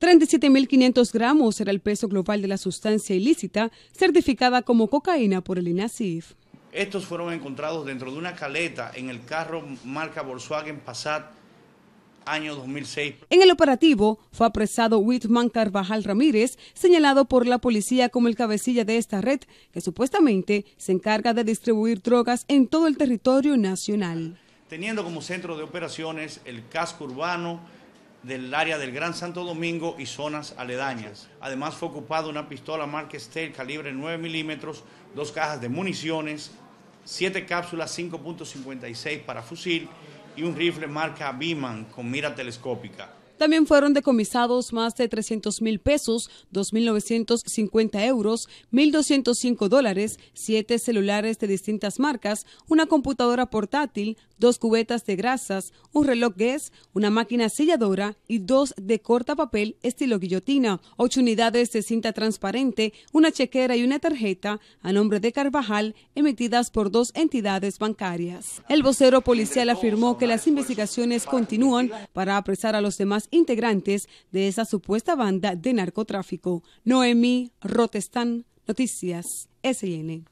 37.500 gramos era el peso global de la sustancia ilícita certificada como cocaína por el INASIF. Estos fueron encontrados dentro de una caleta en el carro marca Volkswagen Passat año 2006. En el operativo fue apresado Whitman Carvajal Ramírez, señalado por la policía como el cabecilla de esta red que supuestamente se encarga de distribuir drogas en todo el territorio nacional. Teniendo como centro de operaciones el casco urbano, del área del Gran Santo Domingo y zonas aledañas. Además fue ocupada una pistola marca Steyr calibre 9 milímetros, dos cajas de municiones, siete cápsulas 5.56 para fusil y un rifle marca Biman con mira telescópica. También fueron decomisados más de 300 mil pesos, 2.950 euros, 1.205 dólares, siete celulares de distintas marcas, una computadora portátil, dos cubetas de grasas, un reloj Guess, una máquina selladora y dos de corta papel estilo guillotina, ocho unidades de cinta transparente, una chequera y una tarjeta a nombre de Carvajal emitidas por dos entidades bancarias. El vocero policial afirmó que las investigaciones continúan para apresar a los demás integrantes de esa supuesta banda de narcotráfico. Noemí Rotestán, Noticias SN.